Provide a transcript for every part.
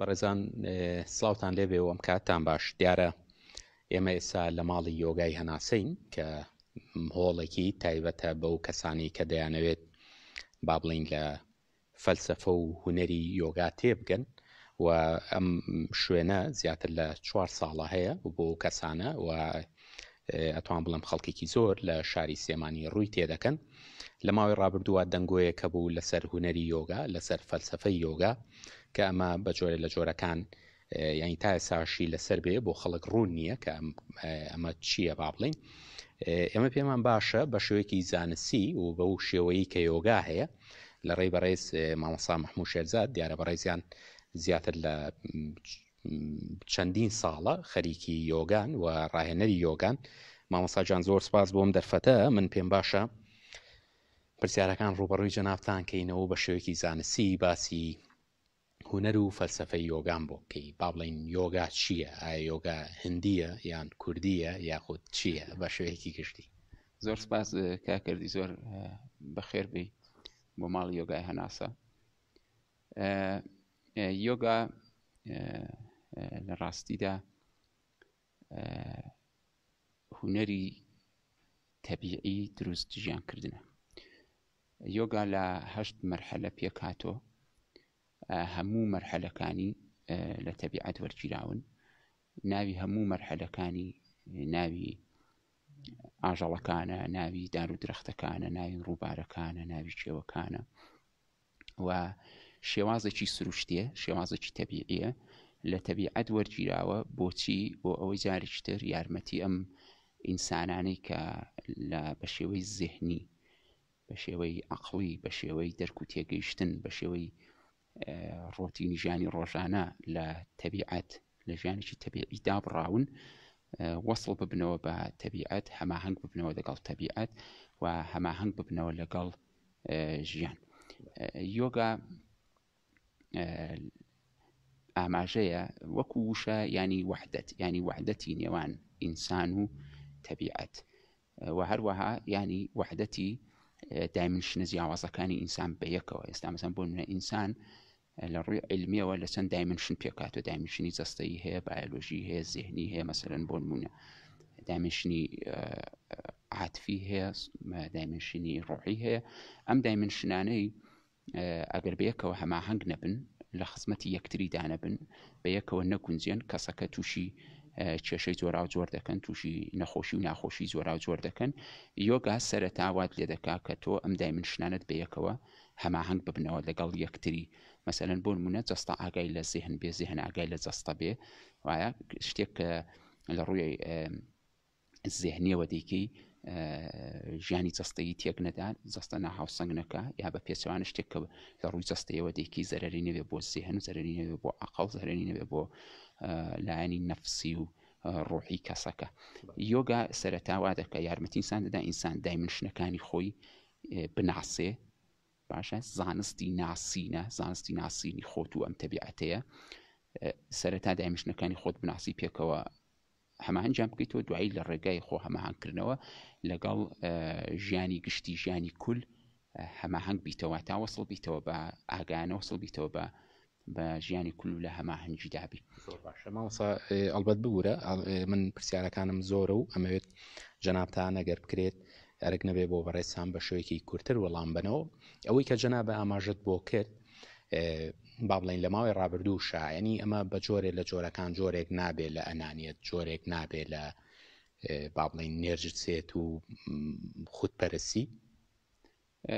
بەڕێزان سلااوان لێبێ ئەم کاتتان باش دیارە ئێمە ئێستا لە ماڵی یۆگای هەناسەین کە هۆڵێکی تایبەتە بەو کەسانی کە دەیانەوێت با بڵین لە فەلسفە و هوەری یۆگا تێبگەن و ئەم شوێنە زیاتر لە چوار ساڵە هەیە و بۆ کەسانە و ئەتوان بڵم خەڵکێکی زۆر لە شاری سێمانی ڕووی تێدەکەن لە ماوەی ڕابردووە دەنگۆیە کە بوو لەسەر هوەری یۆگا لەسەر فەلسفە یۆگا کە ئەمە بە جۆرە لە جۆرەکان یانی تا ئێساشی لەسەر بێ بۆ خەڵک ڕوون نییە کە ئەمە چییە با بڵین ئێمە پێمان باشە بە شوەیەکی زانسی و بەو شێوەی کە یۆگا هەیە لە ڕێی بەڕێز مامەسا محموو شێرزاد دیارە بەڕێزیان زیاتر لە چەندین ساڵە خەریکی یۆگان و ڕاهێنەری یۆگان مامەساجان زۆر سپاس بۆم دەرفەتە من پێم باشە پرسیارەکان ڕوبەڕووی جەنافتان کەینەوە بە شێوەیەکی زانسی باسی هوەر و فەلسفە یۆگان بۆ بکەی با بڵین یۆگا چییە ئایا یۆگا هندیە یان کوردیە یاخود چییە بە شوەیەکی گشتی زۆر سپاس کاکردی زۆر بەخێر بی بۆ ماڵ یۆگای هەناسە یۆگا لە ڕاستیدا هوەری تەبیعی دروست ژیانکردنە یۆگا لە هەشت مەرحەلە پێکاتۆ هەموو مەرحەلەکانی لە تەبیعەت وەرگیراون ناوی هەموو مەرحەلەکانی ناوی ئاژەڵەکانە ناوی دار و درەختەکانە ناوی ڕووبارەکانە ناوی شێوەکانە و شێوازەکی سروشتیە شێوازەکی تەبیعە لە تەبیعەت وەرگیراوە بۆچی بۆ ئەوەی جارشتر یارمەتی ئەم ئینسانانەی کە بە شێوەی زیهنی بە شێوەی ئەقلی بە شێوەی دەرک و تێگەیشتن بە شێوەی ڕۆتینی ژیانی ڕۆژانە لە تەبیعەت لە ژیانێکی تەبیعیدا بڕاون وەصل ببنەوە بە تەبیعەت هەماهنگ ببنەوە لەگەڵ تەبیعەت و هەماهنگ ببنەوە لەگەڵ ژیان یۆگا ئاماژەیە وەکو وشە ینی وحدت ینی وحدەتی نێوان ئینسان و تەبیعەت و هەروەها ینی وحدەتی دایمنشنە جیاوازەکانی ئینسان بەیەکەوە ئێستا مەسم بۆ منە ئینسان لە ڕووی علمیەوە لە چەند دایمنشن پێکاتۆ دایمنشنی جەستایی هەیە بایلۆژی هەیە زیهنی هەیە مەسەرەن بۆ نمونە دامنشنی عاتفی هەیە دایمنشنی ڕۆحی هەیە ئەم دایمنشنانەی ئەگەر بەیەکەوە هەماهنگ نەبن لە خزمەتی یەکتری دانەبن بە یەکەوە نەگونجێن کەسەکە تووشی کێشەی زۆرا و جۆر دەکەن تووشی نەخۆشی و ناخۆشی زۆرا و جۆر دەکەن یۆگا سەرەتاوات لێ دەکا کە تۆ ئەم دایمنشنانت بەیەکەوە هەماهنگ ببنەوە لەگەڵ یەکتری مثلا بون منا جستا عقايلة ذهن به ذهن عقايلة جستا به وعيا شتيك الروي آه، آه، الذهنية وديكي جاني جستەی تێکنەدان جستەنا هاوسنگەکە یا بە پێچوانە شتێک کە ڕووی جستەیەوە دێکی زەرری نەوێ بۆ زیهن زەرری نەوێ بۆ عقاڵ زەرری نەوێ بۆ روحي نەفسی يوغا ڕۆحی کەسەکە یۆگا سەرتاوا دەکە یارمەتی ئینسان دەدا ئینسان دایمنشنەکانی خۆی باشە زانستی ناسینە زانستی ناسینی خۆت و ئەم تەبیعەتەیە سەرەتا دامشنەکانی خۆت بناسی پێکەوە هەمان جام بکەیتەوە دوایی لە ڕێگای خۆ هەماهانکردنەوە لەگەڵ ژیانی گشتی ژیانی کول هەماهنگ بیتەوە تا وەسڵ بیتەوە بە ئاگانە وەسڵ بیتەوە بە بە ژیانی کولو لە هەماهنگجی دابی ماوەسا ئەلبەت ببوورە من پرسیارەکانم زۆرە و ئەمەوێت جەنابتان نەگەر بکرێت ئەرگ نەبێ بۆ بەڕێسان بە شوێکی کورتتر وەڵام بنەوە ئەوەی کە جەنا بە ئاماژت بۆ کرد با بڵین لە ماوەی ڕابردوو شایەنی ئەمە بە جۆرێک لە جۆرەکان جۆرێک نابێت لە ئەنانیت جۆرێک نابێت لە با بڵین نێرجسێت و خودپەرسی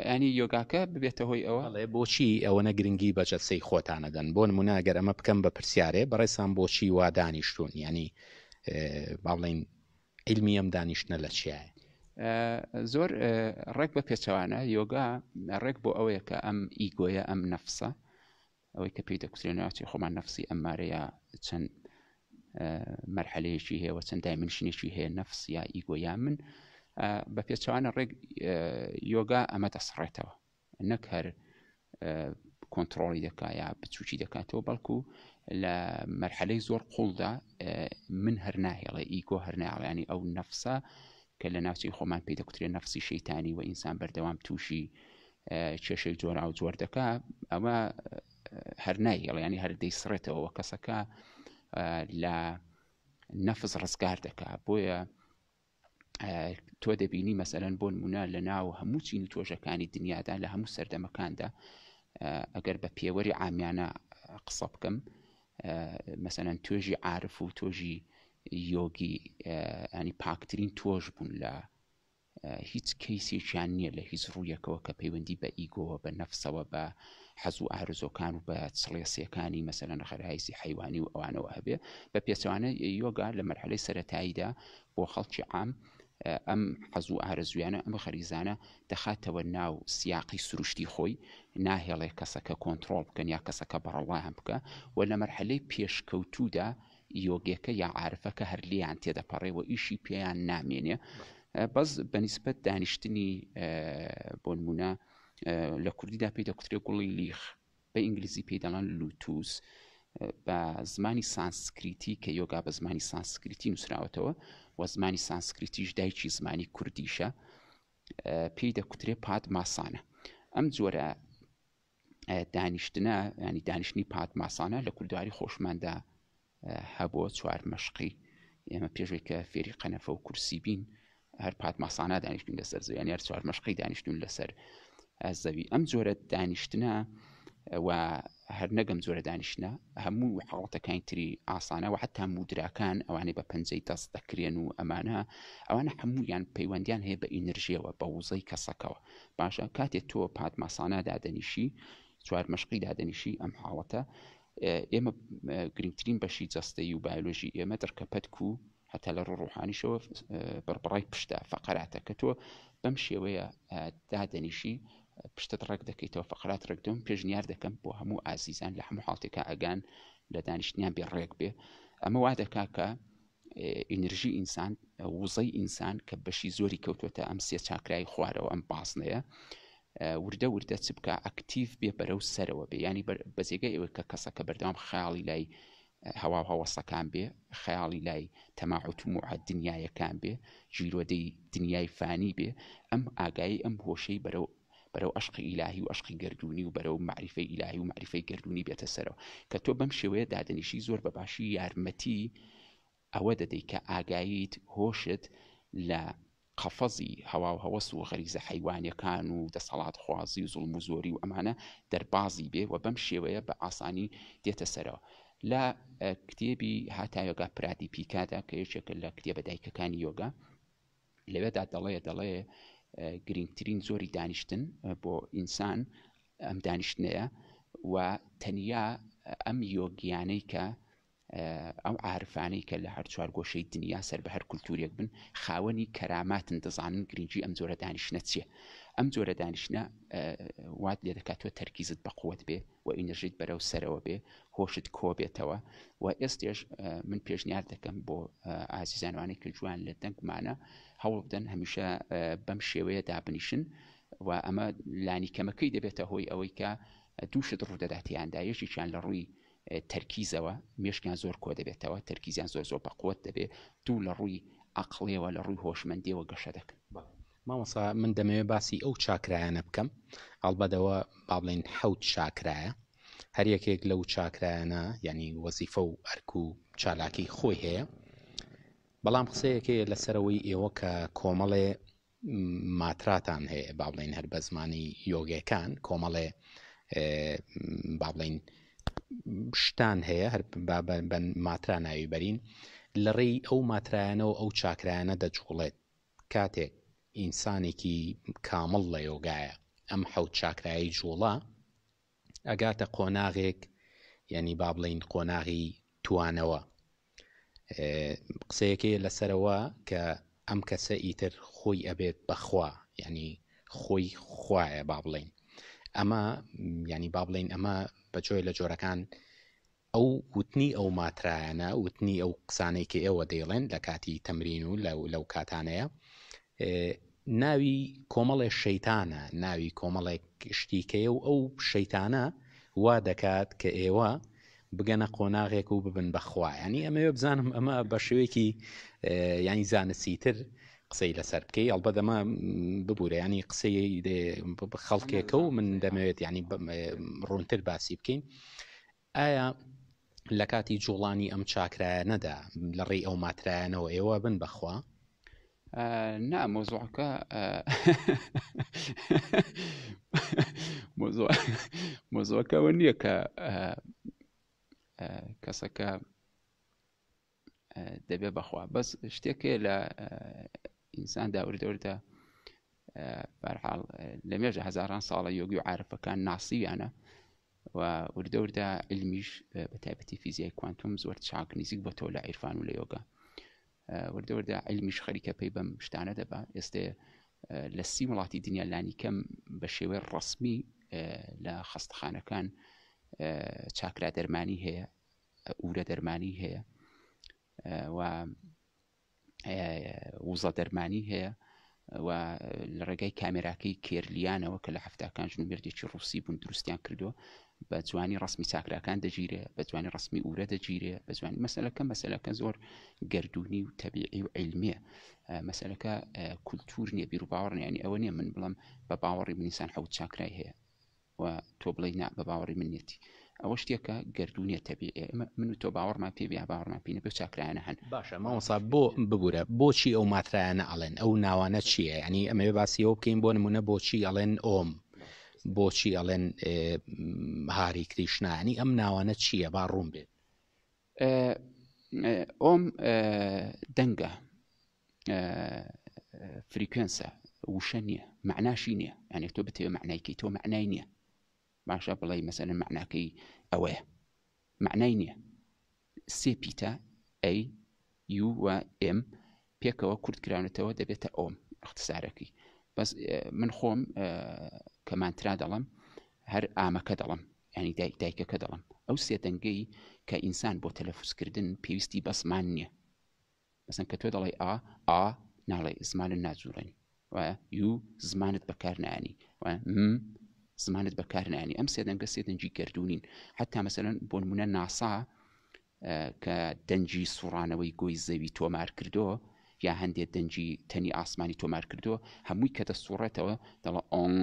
ئەنی یۆگاکە ببێتە هۆی ئەوەڵێ بۆچی ئەوەنە گرنگی بەجە سەی خۆتانەدەن بۆ نموناگەر ئەمە بکەم بە پرسیارێ بەڕێسان بۆچی وا دانیشتون ینی با بڵین علمی ئەم دانیشتە لە چیایە زۆر ڕێک بە پێچەوانە یۆگا ڕێک بۆ ئەوەیە کە ئەم ئیگۆیە ئەم نەفسە ئەوەی کە پێی دەکوسرێنەوەی خۆمان نفسی ئەمارەیە چەند مەرحەلەیەکی هەیەەوە چەند دایمنشنێکی هەیە نەفس یا ئیگۆیا من بە پێچوانە ڕێک یۆگا ئەمە دەسڕێتەوە نەک هەر کۆنتترۆلی دەکایە بچوکی دەکاتەوە بەڵکو لە مەرحەلەی زۆر قوڵدا من هەر ناهێڵە ئیگۆ هەرناڵیانی ئەو نەفسە کە لە ناوچەی خۆمان پێ دەکوترێن نەفسی شەیتانی و ئینسان بەردەوام تووشی کێشەی جۆرا و جۆر دەکا ئەمە هەرنایی ئەڵیانی هەردەی سرێتەوە کەسەکە لە نەفز ڕزگار دەکا بۆیە تۆ دەبینی مەسەرەن بۆ نمونە لە ناو هەموو چینی تۆژەکانی دنیادا لە هەموو سەردەمەکاندا ئەگەر بە پێوەری ئامیانە قسە بکەم مەسەەن توێژی عاعرف و تۆژی یۆگی ئەنی پاکترین تۆش بوون لە هیچ کەیسێکیان نییە لە هیچ ڕوویەکەوە کە پەیوەندی بە ئیگۆوە بە نەفسەوە بە حەز و ئارزۆکان و بە چڵێسیەکانی مەسەرە نەخەرهایسی حیوانی و ئەوانەوە هەبێ بە پێچوانە یۆگا لە مەرحلەی سەتاییدا بۆ خەڵکی عام ئەم حەز و ئارزویانە ئەمە خەریزانە دەخاتەوە ناو سیاقی سروشتی خۆی ناهێڵێ کەسەکە کۆنتترۆل بکەن یا کەسەکە بەڕەڵا هەم بکە و لە مەرحلەی پێشکەوتودا یۆگەکە یا عاعرفەکە هەر لیان تێدەپەڕێەوە ئیشی پێیان نامێنێ بەس بەنسبت دانیشتنی بۆ نمونە لە کوردیدا پێی دەکوترێ گوڵی لیخ بە ئینگلیزی پێدەڵان لوتوس بە زمانی سانسکریتی کە یۆگا بە زمانی سانسکریتی نووسراوەتەوە و زمانی سانسکریتیش دایکی زمانی کوردیشە پێی دەکوترێ پات ماسانە ئەم جۆرە دانیشتە ینی دانیشتنی پات ماسانە لە کوردواری خۆشماندا هەبووە چوار مەشقی ئێمە پێشێک کە فێری قەنەفە و کورسی بین هەر پات ماسانە دانیشتون لەسەر زیان یار چوار مەشقی دانیشتون لەسەر زەوی ئەم جۆرە دانیشتە و هەر نەگەم جۆرە دانیشتە هەموو حڵاتەکانی تری ئاسانە و حتا مودراکان ئەوانەی بە پەنجەی دەست دەکرێن و ئەمانە ئەوانە هەمویان پەیوەندیان هەیە بە ئینرژیەوە بە وزەی کەسەکەەوە باشە کاتێک تۆ پات ماسانە دادەنیشی چوار مەشقی دادەنیشی ئەم حاڵەتە ئێمە گرنگترین بەشی جەستەی و بایلۆژی ئێمە دەرکەپەت و هەتا لە ڕوحانیشەوە بڕبڕای پشتە فەقراتە کە تۆ بەم شێوەیە دادەنیشی پشتت ڕێک دەکەیتەوە فقرات ڕێکدەم پێشنیار دەکەم بۆ هەموو ئازیزان لە هەموو حڵتێکە ئەگان لە دانیشتیان بێ ڕێک بێ ئەمە وا دەکا کە ئینرژی ئینسان وزەی ئینسان کە بەشی زۆری کەوتوتە ئەم سێ چاکرای خوارەوە ئەم باسنەیە وردە وردە چ بکە ئەکتیف بێ بەرەو سەرەوە بێ ینی بەزیگە ئێوە کە کەسەکە بەردام خیاڵی لای هەوا هەوەسەکان بێ خیاڵی لای تەماعوت و موعد دنیایەکان بێ ژیرۆدەی دنیای فانی بێ ئەم ئاگایی ئەم هۆشەی بەرەو بەرەو عشقی ئیلاهی و عشقی گردردونی و بەرەو معریفەی ئیلاهی و معریفەی گردردونی بێتە سەرەوە کە تۆ بەم شێوەیە دادنیشی زۆر بە باشی یارمەتی ئەوە دەدەی کە ئاگاییت هۆشت لە قەفەزی هەوا و هەوەس و غەریزە حیوانەکان و دەسەڵات خوازی و زوڵم و زۆری و ئەمانە دەربازی بێ و بەم شێوەیە بە ئاسانی دێتە سەرەوە لە کتێبی هاتایۆگا پراتی پیکادا کە یەکێکە لە کتێبە دایکەکانی یۆگا لەوێدا دەڵێ دەڵێ گرنگترین زۆری دانیشتن بۆ ئینسان ئەم دانیشتنەیە و تەنیا ئەم یۆگیانەی کە ئەو عرفانەی کە لە هەر چوار گۆشەی دنیا سەر بە هەر کولتورێک بن خاوەنی کەراماتن دەزانن گرنگجی ئەم جۆرە دانیشنە چییە ئەم جۆرە دانیشنە وات لێ دەکاتوە تەرکیزت بە قوت بێ و ئینەژیت بەرەو سەرەوە بێ هۆشت کۆبێتەوە و ئێستێش من پێشنیار دەکەم بۆ ئازیزانوانی کە جوان لە دەنگمانە هەوڵ بدەن هەمیشە بەم شێوەیە دابنیشن و ئەمە لانی کەمەکەی دەبێتە هۆی ئەوەی کە دووشت ڕوودەداتیان دایەشیان لە ڕووی تەرکیزەوە مێشکیان زۆر کۆ دەبێتەوە تەرکیزیان زۆر زۆر بەقوت دەبێت دوو لە ڕووی عقلێەوە لە ڕووی هۆشمەندیەوە گەشە دەکەن مامەسا من دەمەوێت باسی ئەو چاکرایانە بکەم ئەڵبەتەوە بابلین حەوت چاکرایە هەر یەکێک لەو چاکرایانە یعنی وەزیفە و ئەرک و چالاکی خۆی هەیە بەڵام قسەیەکەیە لەسەرەوەی ئێوە کە کۆمەڵێ ماتراتان هەیە با بڵین هەر بە زمانی یۆگەکان کۆمەڵێ با بڵین شتان هەیە هەر بن ماترا ناویبەرین لە ڕێی ئەو ماترایانەوە ئەو چاکرایانە دەجوڵێت کاتێک ئینسانێکی کامەڵ لە یۆگایە ئەم حەوت چاکرایی جوڵە ئەگاتە قۆناغێک یعنی با بڵین قۆناغی توانەوە قسەیەکی لەسەرەوە کە ئەم کەسە ئیتر خۆی ئەبێت بەخوا یعنی خۆی خوایە با بڵین ئەمە ینی با بڵین ئەمە بەجۆی لە جۆرەکان ئەو وتنی ئەو ماترایەنە وتنی ئەو قسانەی کە ئێوە دەیڵێن لە کاتی تەمرین و لەو کاتانەیە ناوی کۆمەڵێ شەیتانە ناوی کۆمەڵێک شتیکەیە و ئەو شەیتانە وا دەکات کە ئێوە بگەنە قۆناغێک و ببن بەخوایانی ئەمەوێ بزانم ئەمە بە شوێکی ینی زانسیتر قسەی لەسەر بکەی ئەڵبە دەما ببوورە ینی قسەی خەڵکێکە و من دەمەوێت ینی ڕوونتر باسی بکەین ئایا لە کاتی جوڵانی ئەم چاکرایەنەدا لە ڕێی ئەو ماترایانەوە ئێوە بن بەخوا نا مۆزوعەکە مۆزۆەکەەوە نییە کە کەسەکە دەبێ بەخوا بەس شتێکێ لە ئینسان داوردەوردە بەرحاڵ لە مێژە هزاران ساڵە یۆگی و عرفەکان ناسیویانە و وردەوردا علمیش بە تایبەتی فیزیای کوانتوم زۆر چاک نزیک بۆ تۆ لە عیرفان و لە یۆگا وردەوردا علمیش خەریکە پێی بەم شتانە دەبا ئێستا لە سی وڵاتی دنیا لانی کەم بە شێوەی ڕسمی لە خستخانەکان چاکرا دەرمانی هەیە ئورە دەرمانی هەیە و وزە دەرمانی هەیە و لە ڕێگای کامێراکەی کێرلیانەوە کە لە هەفتکان ژنومێردێکی ڕوسی بوون دروستیان کردو بە جوانی ڕسمی چاکراکان دەگیرێ بە جوانی ڕسمی ئورە دەگیرێ بە جوانی مەسلەکە مەسلەکە زۆر گردردونی و تەبیعی و عیلمێ مەسلەکە کولتور نییە بیر و باوەڕنیانی ئەوە نیە من بڵم بە باوەڕی منیسان حەوت چاکرای هەیە و تۆ بڵی نا بە باوەڕی منێتی ئەوە شتێکە گردونیە تەبی من و تۆ باوەڕمان پێ باوەڕمان پێینە بە چاکرایانە هەن باشە ماوەسا بۆ ببوورە بۆچی ئەو ماترایانە ئەڵێن ئەو ناوانە چییە ینی ئەمەوێ باسی ئەو بکەین بۆ نمونە بۆچی ئەڵێن ئۆم بۆچی ئەڵێن هاری کریشنانی ئەم ناوانە چییە با ڕوون بێت ئۆم دەنگە فریکوێنسە وشە نییە معناشی نییە یانێک تۆ بتێ معنایکی تۆ معنای نییە باشە بڵێ مەسەن معناکەی ئەوەیە معنای نییە سێ پیتە ئەی یو و ئم پێکەوە کورتکراونەتەوە دەبێتە ئۆم اختصارەکەی بەس من خۆم کەمانترا دەڵم هەر ئامەکە دەڵم ینی دایکەکە دەڵم ئەو سێ دەنگەی کە ئینسان بۆ تەلەفوسکردن پێویستی بەسمان نییە مەسن کە تۆ دەڵی ئا ئا ناڵی زمانن ناجوڵێنی و یو زمانت بەکار نانی زمانت بەکارنانی ئەم سێدەنگە سێدەنجی گردردونین حتا مەمثلەن بۆ نمونە ناسا کە دەنجی سوڕانەوەی گۆی زەوی تۆمار کردەوە یا هەندێک دەنجی تەنی ئاسمانی تۆمار کردەوە هەمووی کە دەسوڕێتەوە دەڵە ئۆن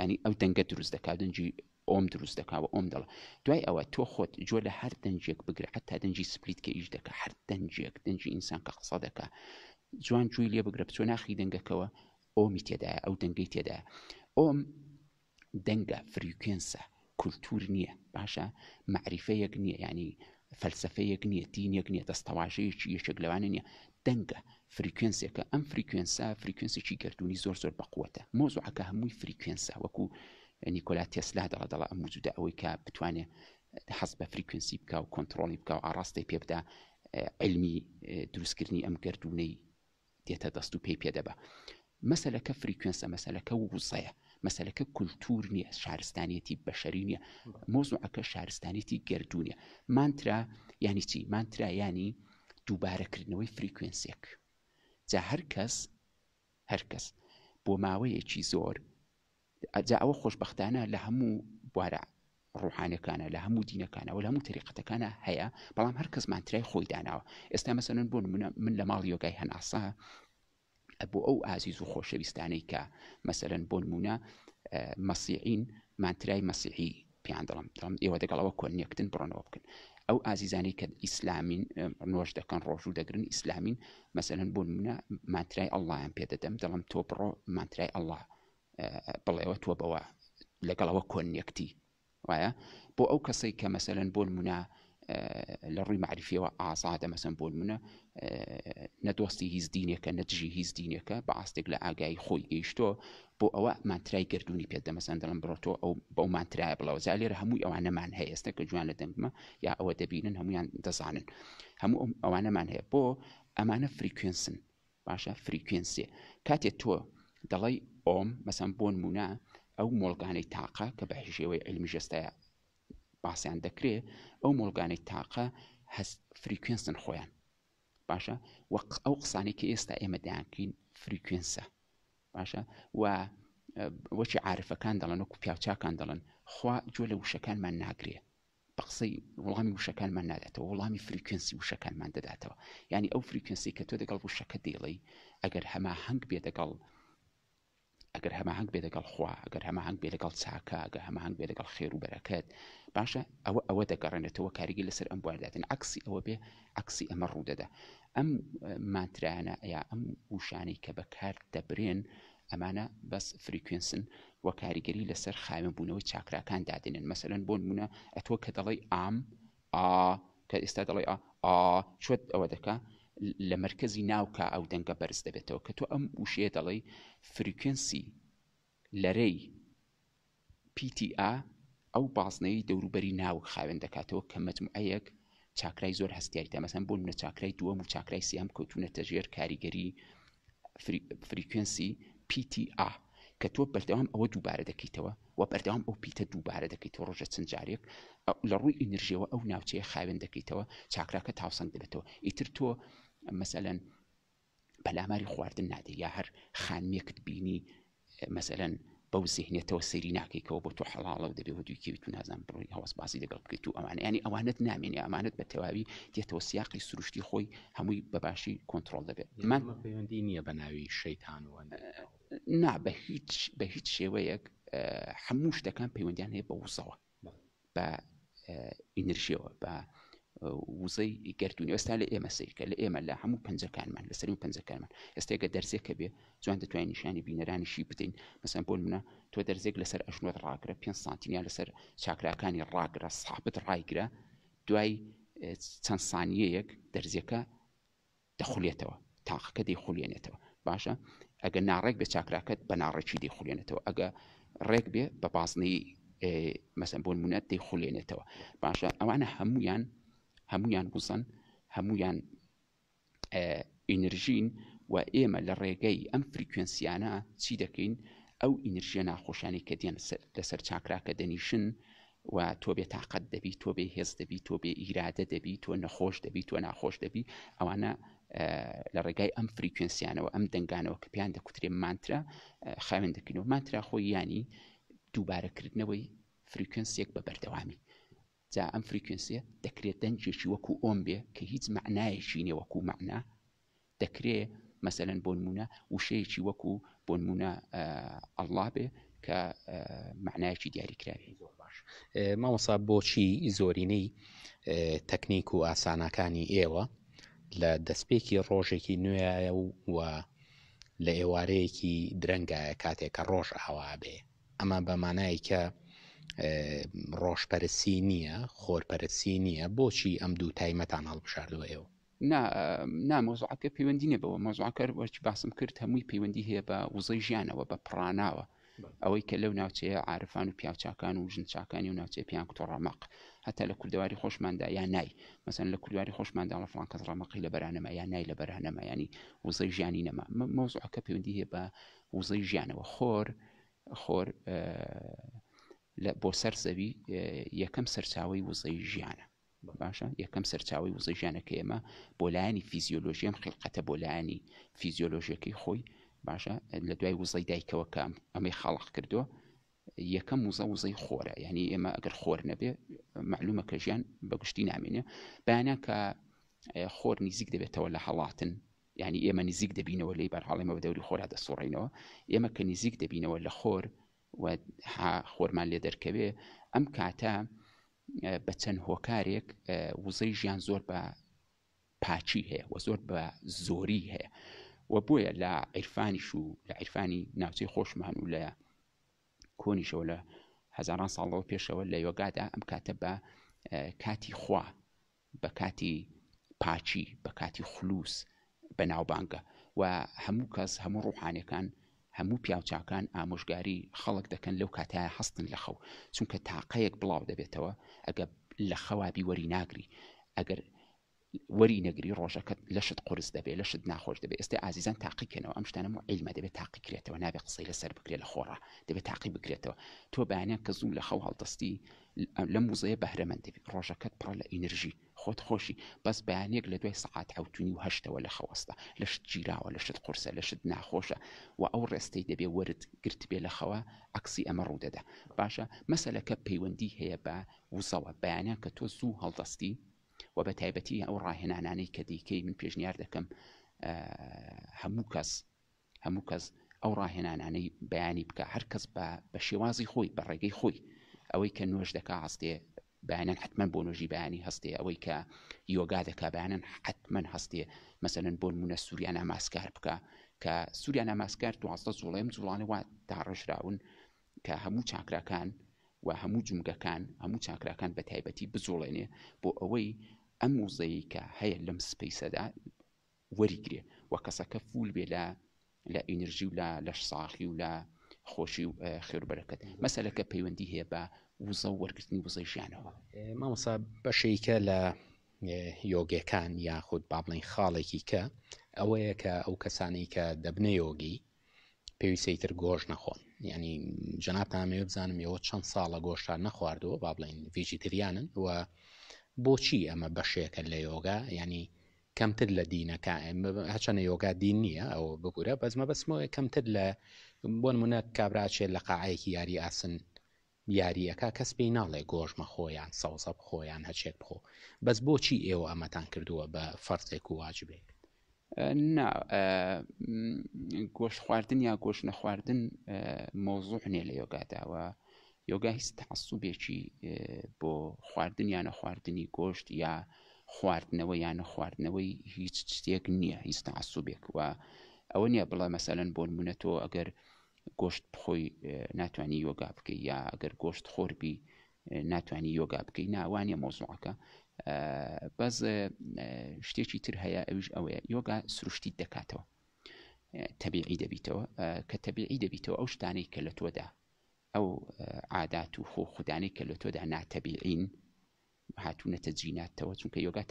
ینی ئەو دەنگە دروست دەکات دەنجی ئۆم دروست دەکاوە ئۆم دەڵ دوای ئەوە تۆ خۆت جۆ لە هەر دەنجێک بگرێت حتا دەنجی سپلیت کە ئیش دەکە هەر دەنجێک دەنجی ئینسان کە قسە دەکە جوان جوی لێ بگرە بچۆ ناخی دەنگەکەەوە ئۆمی تێدایە ئەو دەنگی تێدایە ئۆم دەنگە فریکوێنسە کولتور نییە باشە معریفەیەک نییە ینی فەلسفەیەک نییە دینێک نییە دەستەواژەیەکی یەکێک لەوانە نیە دەنگە فریکوێنسێکە ئەم فریکوێنسا فریکوێنسێکی گردردونی زۆر زۆر بەقوتە مۆزوعەکە هەمووی فریکوێنسا وەکو نیکۆلا تێسلا دەڵدەڵ ئەم وجودە ئەوەی کە بتوانێت حەز بە فریکوێنسی بکە و کۆنتترۆلی بکە و ئاڕاستی پێبدا علمی دروستکردنی ئەم گردردونەی دێتە دەست و پێی پێدەبە مەسلەکە فریکوێنسە مەسلەکە وزەیە مەسلەکە کولتور نییە شارستانیەتی بەشەری نییە مۆزوعەکە شارستانیەتی گردردونیە مانترا ینی چی مانترا ینی دووبارەکردنەوەی فریکوێنسێک جا هەر کەس هەر کەس بۆ ماوەیەکی زۆر ئەجا ئەوە خۆشببختانە لە هەموو بوارە ڕوحانەکانە لە هەموو دینەکانەوە لە هەموو تریقەتەکانە هەیە بەڵام هەر کەس مانترای خۆی داناوە ئێستا مەسەرن بۆن من لە ماڵ یۆگای هەناسا بۆ ئەو ئازیز و خۆشەویستانەی کە مەسەرەن بۆ نمونە مەسیعین مانترای مەسیحی پێیان دەڵم دەڵم ئێوە دەگەڵەوە کۆنیەکتن بڕۆنەوە بکەن ئەو ئازیزانی کە ئیسلامین نۆژ دەکەن ڕۆژ و دەگرن ئیسلامین مەسەرەن بۆ نمونە ماترای ئەللهیان پێدەدەم دەڵم تۆ بڕۆ ماترای ئەلله بڵێەوە تۆ بەوە لەگەڵەوە کۆنیەکتی وایە بۆ ئەو کەسەی کە مەسەرەن بۆ نمونە لە ڕووی معریفەوە ئازادە مەسم بۆن منە نەدۆستی هیچ دینێکە نەتژی هیچ دینێکە بە ئاستێک لە ئاگای خۆی گەیشتۆ بۆ ئەوە مانترای گردردونی پێدە مەسەند دەڵم بڕۆتۆ ئەو بەو مانترایە بڵاو زالێر هەمووی ئەوانەمان هەیە ئێستا کە جوان لە دەنگمە یا ئەوە دەبینن هەمویان دەزانن هەموو ئەوانەمان هەیە بۆ ئەمانە فریکوێنسن باشە فریکوێنسێ کاتێک تۆ دەڵی ئۆم مەسم بۆن مونە ئەو مۆلگانەی تاقە کە بە هژێوەی علمی ژستەیە باسییان دەکرێت ئەو مۆلگانەی تاقە هەست فریکوێنسن خۆیان باشە وەق ئەو قسانی کە ئێستا ئێمە دایانکەین فریکوێنسە باشە و وەچی عاعرفەکان دەڵن وەکو پیاچکان دەڵن خوا جوە لە وشەکانمان ناگرێ بە قسەی وڵامی وشەکانمان ناداتەوە وڵامی فریکوێنسی وشەکانمان دەداتەوە ینی ئەو فریکوێنسی کە تۆ دەگەڵ وشەکە دێڵی ئەگەر هەما هەنگ بێ دەگەڵ ئەگەر هەماهنگ بێ دەگەڵ خوا ئەگەر هەماهنگ بێ لەگەڵ چاکە ئەگە هەماهنگ بێ لەگەڵ خێر و بەرەکەت باشە ئەوە ئەوە دەگەڕێنێتەوە کاریگی لەسەر ئەم بوارداتن عکسی ئەوە بێ عکسی ئەمە ڕوودەدا ئەم ماترانە یا ئەم وشانەی کە بەکار دەبرێن ئەمانە بەس فریکوێنسن وە کاریگەری لەسەر خاوێن بوونەوە چاکراکان دادێنن مەسەرەن بۆ نمونە ئەتوە کە دەڵی ئام ئا کە ئێستا دەڵی ئا ئا شوت ئەوە دەکە لە مرکزی ناوکە ئەو دەنگە بەرز دەبێتەوە کە تۆ ئەم وشەیە دەڵێ فریکونسی لەرەی PTA ئەو بازنەوەی دەوروبەری ناوک خاوێن دەکاتەوە کە مجموعەیەک چاکرای زۆر هەستیاریدا مەسەن بۆ منە چاکرای دووەم و چاکرای سیام کەوتونە تەژێر کاریگەری فریکونسی PTA کە تۆ بەردەوام ئەوە دووبارە دەکەیتەوە و بەردەوام ئەو پیتە دووبارە دەکەیتەوە ڕۆژە چەند جارێک لە ڕووی ئینرژیەوە ئەو ناوچەیە خاوێن دەکەیتەوە چاکراکە تاوسنگ دەبێتەوە ئیتر تۆ مەسەلەن بەلاماری خواردن نادە یا هەر خانمێکت بینی مەسەلەن بەو زیهنێتەوە سەیری ناکەیتەوە بۆ تۆ حەڵاڵە و دەبێت دوکیوی تو نازان بڕۆی هەوەس باسی دەگەڵ بکەیت و ئەمانە ینی ئەوانت نامێنی ئەمانت بە تەواوی دێتەوە سیاقی سروشتی خۆی هەمووی بەباشی کۆنتترۆل دەبێت من پەیوەندی نییە بە ناوی شەیتانەوە نا بە هیچ بە هیچ شێوەیەک هەموو شتەکان پەیوەندیان هەیە بە وزەوە بە ئینرژیەوە بە وزەی گردردونی ئێستا لە ئێمە سیرکە لە ئێمە لە هەموو پنجەکانمان لەسەر و پنجەکانمان ئێستێکە دەرزێکە بێ جوان دەتوانین نیشانی بینەرانیشی بدەین مەسم بۆن منە تۆ دەرزێک لەسەر ئەشنۆت ڕاگرە پێ سانتینیا لەسەر چاکراکانی ڕاگرە ساابت ڕایگرە دوای چەند سانیەیەک دەرزەکە دەخولێتەوە تاقەکە دەی خولێنێتەوە باشە ئەگە ناڕێک بە چاکراکەت بە ناڕێکی دەی خولێنێتەوە ئەگە ڕێک بێ بە بازنەی مەسم بۆن منەت دەی خولێنێتەوە باشە ئەوانە هەمویان هەمویان گوزن هەمویان ئینرژین و ئێمە لە ڕێگەی ئەم فریکوێنسیانە چی دەکەین ئەو ئینرژیە ناخۆشانی کە دێن لەسەر چاکراکە دەنیشن و تۆ بێ تااقەت دەبی تۆ بێ هێز دەبی تۆ بێ ئیرادە دەبی تۆ نەخۆش دەبی تۆ ناخۆش دەبی ئەوانە لە ڕێگای ئەم فریکوێنسیانەوە ئەم دەنگانەوە کە پیان دەکوترێ مانترا خاوێن دەکەین و مانترا خۆی ینی دووبارەکردنەوەی فریکوێنسیەک بە بەردەوامی جا ئەم فریکوینسیە دەکرێت دەنجێکی وەکو ئۆم بێ کە هیچ معنایەکی نیە وەکو معنا دەکرێت مەسەن بۆ نمونە وشەیەکی وەکو بۆ نمونە ئەللا بێ کە معنایەکی دیاریکراوی مامەسا بۆچی زۆرینەی تەکنیک و ئاسانەکانی ئێوە لە دەستپێکی ڕۆژێکی نوێە و لە ئێوارەیەکی درەنگایە کاتێک کە ڕۆژ ئاوا بێ ئەمە بەمانایی کە ڕۆژپەرسی نییە خۆرپەرسی نییە بۆچی ئەم دوو تایمەتان هەڵبشاردوەوە نا مۆزعاتکە پەیوەندی نە بەوە مۆزعکەر وەرچی باسم کرد هەمووی پەیوەندی هەیە بە وزەی ژیانەوە بە پراناوە ئەوەی کە لەو ناوچەیە عرفان و پیاچکان و ژنچکانی و ناوچێ پیان کوتۆڕەمەق هەتا لە کوردواری خۆشماندا یا نای مەسن لە کوردواری خۆشماندا لە فلان کەس ڕەمەقی لە بەرانەمە یا نای لە بەرانەمەیانی وزەی ژیانی نەما مۆزعکە پەیوەندی هەیە بە وزەی ژیانەوە خۆر خۆر لە بۆ سەر زەوی یەکەم سەرچاوی وزەی ژیانە باشە یەکەم سەرچاوی وزەی ژیانەکە ئێمە بۆ لایانی فیزیۆلۆژیم خلقەتە بۆ لایانی فیزیۆلۆژیەکەی خۆی باشە لە دوای وزەی دایکەوە کام ئەمەی خەڵق کردووە یەکەم وزە وزەی خۆرە یعنی ئێمە ئەگەر خۆر نەبێ معلومە کە ژیان بەگشتی نامێنێ بەیانە کە خۆر نزیک دەبێتەوە لە هەڵاتن ینی ئێمە نزیک دەبینەوە لی بەرهاڵێمەوە دەوری خۆرا دەسوڕینەوە ئێمە کە نزیک دەبینەوە لە خۆر خۆرمان لێ دەرکەوێ ئەم کاتە بە چەند هۆکارێک وزەی ژیان زۆر بە پاچی هەیە و زۆر بە زۆری هەیە و بۆیە لە عیرفانیش و لە عیرفانی ناوچەی خۆشمان و لە کۆنیشەوە لە هزاران ساڵەوە پێشەوە لە یۆگادا ئەم کاتە بە کاتی خوا بە کاتی پاچی بە کاتی خلووس بەناوبانگە و هەموو کەس هەموو ڕوحانەکان هەموو پیاوچاکان ئامۆژگاری خەڵک دەکەن لەو کاتایە هەستن لە خەو چونکە تاقەیەک بڵاو دەبێتەوە ئەگە لە خەوابی وەری ناگری ئەگەر وەری نەگری ڕۆژەکەت لەشت قرس دەبێت لەشت ناخۆش دەبێت ئێستا ئازیزان تاقیکەنەوە ئەم شتانە و عیلمە دەبێت تاقیکرێتەوە نابێت قسەی لەسەر بکرێت لە خۆڕ دەبێت تاقی بکرێتەوە تۆ بەیانیان کە زوو لە خەو هەڵدەستی لە موزەیە بەهرەمەند دەبێت ڕۆژەکەت پڕ لە ئینرژی خۆت خۆشی بەس بەیانێک لە دوای سعات حوتنی و هەشتەوە لە خەوەستا لەشت گیراوە لەشت قرسە لەشت ناخۆشە و ئەو ڕێستەی دەبێ ورد گرت بێ لە خەوە عکسی ئەمە ڕوودەدا باشە مەسەلەکە پەیوەندی هەیە بە وزەوە بەیانیان کە تۆ زوو هەڵدەستی و بە تایبەتی ئەو ڕاهێنانەی کە دیکەی من پێشنیار دەکەم هەموو کەس هەموو کەس ئەو ڕاهێنانەی بەیانی بکە هەر کەس بە شێوازی خۆی بە ڕێگەی خۆی ئەوەی کە نوێژ دەکا هەستێ بەیانن حتمما بۆ نوۆژی بەیانی هەستێ ئەوەی کە یۆگا دەکا بەیانن حتمما هەستێ مەسەن بۆ نمونە سووریانە ماسکار بکە کە سووریانە ماسکار دوازدە زوڵێم جوڵانەوە داڕژراون کە هەموو چاکراکان و هەموو جمگەکان هەموو چاکراکان بە تایبەتی بزۆڵێنێ بۆ ئەوەی ئەم وزەیە کە هەیە لەم سپەیسەدا وەریگرێ و کەسەکە فول بێ لە لە ئینرژی و لە لەش ساخی و لە خۆشی و خێربەرەکەت مەسلەکە پەیوەندی هەیە بە وزە وەرگرتنی وزەی ژیانەوە مامەسا بەشێکە لە یۆگەکان یاخود با بڵین خاڵێکی کە ئەوەیە کە ئەو کەسانی کە دەبنە یۆگی پێویستیتر گۆژ نەخۆن ینی جەناتان مێ بزانم ەوە چەند ساڵە گۆشتان نەخواردەوە با بڵین ڤژیتریانن وە بۆچی ئەمە بەشێکە لە یۆگا ینی کەمتر لە دینەکە هەچەنە یۆگا دین نییە ئەو بگورە بەزمە بەسمەوە کەمتر لە بۆن منە کابراچێت لە قاعەیەکی یاری ئاسن یاریەکە کەس پێی ناڵێ گۆژمە خۆیان سەوزە بخۆیان هەچێک بخۆ بەس بۆچی ئێوە ئەمەتان کردووە بە فەرزێک و واجبێک نا گۆشت خواردن یا گۆش نەخواردن مۆزوحنێ لە یۆگاداوە یۆگا هیچ تەعسوبێکی بۆ خواردن یانە خواردنی گۆشت یا خواردنەوە یانە خواردنەوەی هیچ شتێک نییە هیچ تەعسوبێک و ئەوە نییە بڵێ مەسەلەن بۆ نمونەتەوە ئەگەر گۆشت بخۆی ناتوانانی یۆگا بکەی یا ئەگەر گۆشت خۆربی ناتوانانی یۆگا بکەی ناوانە مۆزوعەکە بەز شتێکی تر هەیە ئەوش ئەوەیە یۆگا سروشتی دەکاتەوە تەبیعی دەبیتەوە کە تەبیعی دەبیتەوە ئەو شتانەی کە لە تۆدا ئەو عادات و خۆ خوددانی کە لە تۆدا ناتەبیعین هاتوونەتە جیناتەوە چونکە یۆگا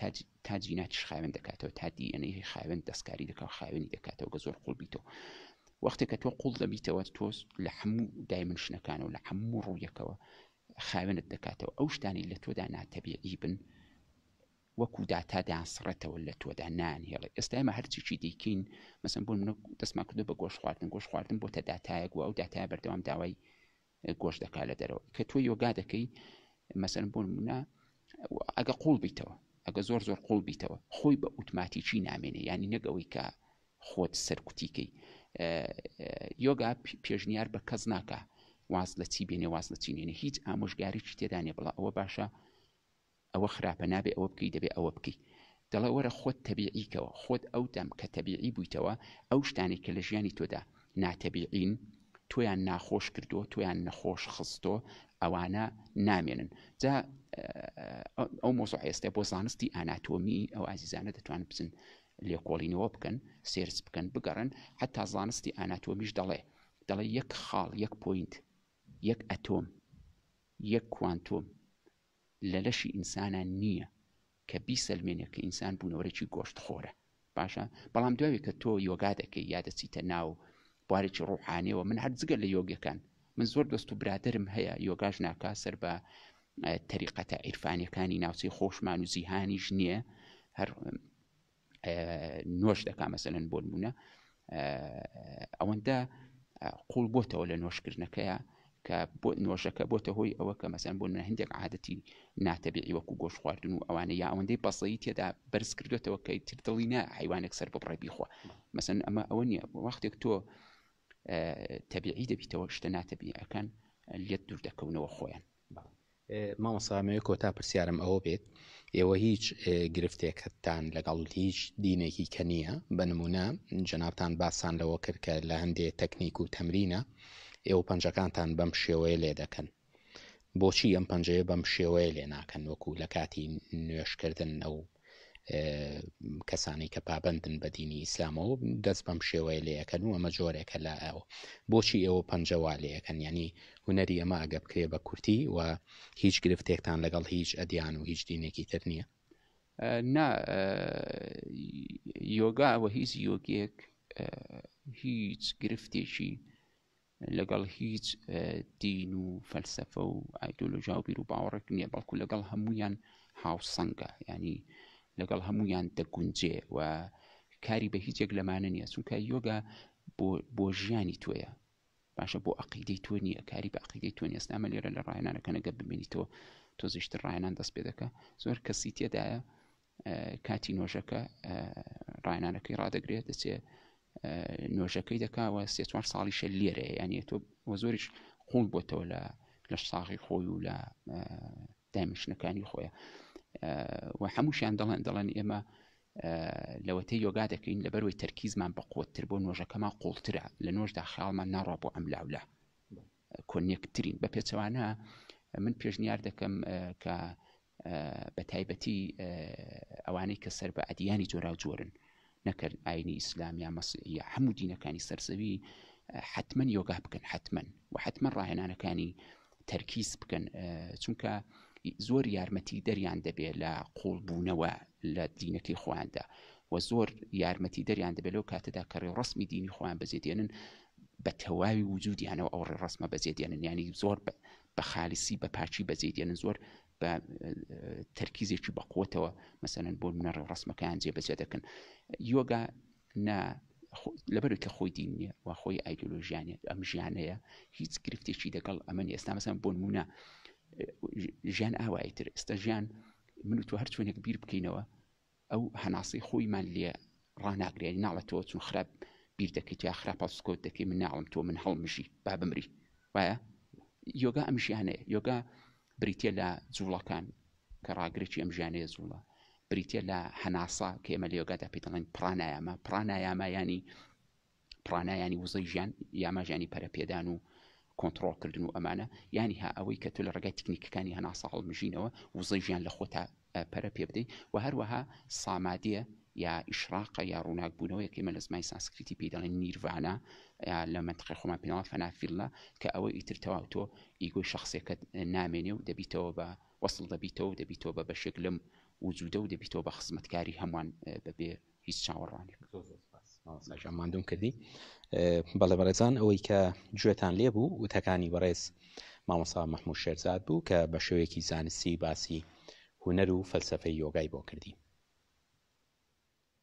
تا جیناتیش خاوێن دەکاتەوە تا دیێنەی خاوێن دەستکاری دەکات خاوێنی دەکاتەوە گە زۆر قوڵبییتەوە وەختێک کە تۆ قوڵ دەبییتەوە تۆس لە هەموو دایمنشنەکانەوە لە هەموو ڕوویەکەوە خاوێنت دەکاتەوە ئەو شتانی لە تۆدا ناتەبیعی بن وەکو داتادایان سڕێتەوە لە تۆدا نانهێڵێ ئێستا ئێمە هەرچیی دیکەین مەسم بوون دەستمان کردو بە گۆش خواردن گۆش خواردن بۆ تە داتایەک و ئەو داتای بەردەوام داوای گۆش دەکا لە دەرەوە کە تۆ یۆگا دەکەی مەسەر بۆ نمونە ئەگە قوڵ بیتەوە ئەگە زۆر زۆر قوڵ بیتەوە خۆی بە ئوتماتیکی نامێنێ ینی نەگەوەی کە خۆت سەرکوتیکەی یۆگا پێشنیار بە کەس ناکە واز لە چی بێنێ واز لە چینێنێ هیچ ئامۆژگاریی تێدانێ بڵا ئەوە باشە ئەوە خراپە نابێ ئەوە بکەی دەبێ ئەوە بکەی دەڵە وەرە خۆت تەبیعیکەوە خۆت ئەو دەم کە تەبیعی بوویتەوە ئەو شتانی کە لە ژیانی تۆدا ناتەبیعین تۆیان ناخۆش کردووە تۆیان نەخۆش خستۆ ئەوانە نامێنن جا ئەو مۆزۆ ئێستا بۆ زانستی ئاناتۆمی ئەو ئازیزانە دەتوان بچن لێکۆڵینەوە بکەن سێرس بکەن بگەڕن حتا زانستی ئاناتۆمیش دەڵێ دەڵێ یەک خاڵ یەک پوینت یەک ئەتۆم یەک کوانتۆم لە لەشی ئینسانان نییە کە بی سلمێنێککە ئینسان بوونەوەرەی گۆشت خۆرە باشە بەڵام دوێوی کە تۆ یۆگا دەکەی یا دەچیتە ناو بوارێکی ڕوحانیەوە من هەر جگە لە یۆگەکان من زۆر دەست و برادرم هەیە یۆگاژ ناکاسەر بە تریقەتە عیرفانیەکانی ناوچەی خۆشمان و زیهانیش نییە هەر نوۆش دەکا مەسەن بۆ نمونە ئەوەندە قوڵ بۆتەوە لە نوۆشکردنەکەیە کە بۆ نوۆژەکە بۆتە هۆی ئەوە کە مەسەن بۆ منە هەندێک عادەتی ناتەبیعی وەکو گۆش خواردن و ئەوانە یا ئەوەندەی پەسەی تێدا بەرز کردوێتەوە کە تر دڵی نە حیوانێک سەر بەڕێبیخوا مەسەن ئەمە ئەوە نیە وەختێک تۆ تەبیعی دەبیتەوە شتە ناتەبیەکان لێت دوور دەکەونەوە خۆیان مامەسامەیە کۆتا پرسیارم ئەوە بێت ئێوە هیچ گرفتێکتان لەگەڵ هیچ دینێکی کە نییە بە نمونە جەنابان باسان لەوە کرد کە لە هەندێک تەکنیک و تەمرینە ئێوە پەنجەکانتان بەم شێوەیە لێ دەکەن بۆچی ئەم پەنجەیە بەم شێوەیە لێ ناکەن وەکو لە کاتی نوێشکردن ئەو کەسانی کە پابندن بە دینی ئیسلامەوە دەست بەم شێوەیە لەکەن و ئەمە جۆرێکە لە ئەو بۆچی ئێوە پەنجەوا لەکەن ینی هوەری ئەمە ئەگە بکرێ بە کورتی و هیچ گرفتێکتان لەگەڵ هیچ ئەدیان و هیچ دینێکی تر نییە نا یۆگاوە هیچ یۆگێک هیچ گرفتێکی لەگەڵ هیچ دین و فەلسفە و ئایدۆلۆژاوبیر و باوەڕێک نییە بەڵکو لەگەڵ هەمویان هاوسەنگە ینی لەگەڵ هەمویان دەگونجێ و کاری بە هیچێک لەمانە نییە چونکە یۆگا بۆ ژیانی تۆیە باشە بۆ عقیدەی تۆ نییە کاری بە عقیدەی تۆ نیێستامە لێرە لە ڕایانانەکەنەگە ببینی تۆ تۆ زیشتر ڕایانان دەست پێ دەکە زۆر کەسی تێدایە کاتی نۆژەکە ڕایانانەکەی ڕدەگرێت دەچێت نوێژەکەی دەکاوە سێ چوار ساڵیشە لێرە یعنی تۆ زۆریش خۆڵ بۆتەوە لە لە ساغی خۆی و لە دامشنەکانی خۆیە هەمووشیان دەڵێن دەڵێن ئێمە لەوەتەی یۆگا دەکەین لە بەروی تەرکیزمان بە قوتر بۆ نوۆژەکەمان قوڵترە لە نوۆژدا خیاڵمان ناڕوا بۆ ئەم لاولا کۆنیەکترین بە پێچەوانە من پێشنیار دەکەم کە بە تایبەتی ئەوانەی کە سەر بە ئەدیانی جۆرا جۆرن نەکرد ئاینی ئیسلامیا مەسیە هەموو دینەکانی سەرزەوی حتمما یۆگا بکەن حتمما و حتمما ڕاهێنانەکانی تەرکیز بکەن چونکە زۆر یارمەتی دەریان دەبێت لە قوڵبوونەوە لە دینەکەی خواندا و زۆر یارمەتی دەریان دەبێت لەو کاتەدا کەڕێ ڕسمی دینی خۆیان بەزێدێنن بە تەواوی وجودیانەوە ئەو ڕسممە بەزێدێنن ینی زۆر بە خالیسی بە پاچی بەزێدێنن زۆر بە تەرکیزێکی بەقوتەوە مەسەن بۆ منە ڕسمەکەیان جێ بەجێ دەکەن یۆگا نا لەبەرکە خۆی دینیە و خۆی ئایدۆلۆژیانێت ئەم ژیانەیە هیچ گرفتێکی دەگەڵ ئەمەنی ئێستا مەسەن بۆ نمونە ژیان ئاوایتر ئێستا ژیان من و تو هەر چوێنێک بیر بکەینەوە ئەو هەناسی خۆیمان لێ ڕناگرێنی ناڵە تۆ چون خراپ بیر دەکەیت یا خراپاسکۆت دەکەی من ناڵم تۆ من هەڵمژی با بمری وایە یۆگا ئەم ژیانەیە یۆگا بریتە لە جوڵەکان کە ڕاگرێکی ئەم ژیانەیە جوڵە بریتە لە هەناسا کە ئێمە لە یۆگادا پێ دەڵێن پرانایامە پرانایامە ینی پرانایانی وزەی ژیان یامە ژیانی پەرەپێدان و کۆنتترۆلکردن و ئەمانە ینی ها ئەوەی کە تۆ لە ڕگای تکنیکەکانی هەناسا هەڵمژینەوە وزەی ژیان لە خۆتا پەرە پێ بدەیت و هەروەها سامادیە یا ئیشراقە یا ڕووناکبوونەوەی کەمە لە زمای سانسکریتی پێ دەڵێن نیروانە لە منتقی خۆمان پێناوە فەنافیلە کە ئەوە ئیتر تەواو تۆ ئیگۆی شخصێکت نامێنێ و دەبیتەوە بە وەصل دەبیتەوە و دەبیتەوە بە بەشێک لەم وجودە و دەبیتەوە بە خزمەتکاری هەمووان بەبێ هیچ چاوەڕانێک. ساژان مادوم کردی بەڵێ بەڕێزان ئەوەی کە گوێتان لێ بوو وتەکانی بەڕێز مامەسا مەحموو شێرزاد بوو کە بە شێوەیەکی زانستی باسی هوەر و فەلسفەی یۆگای بۆ کردی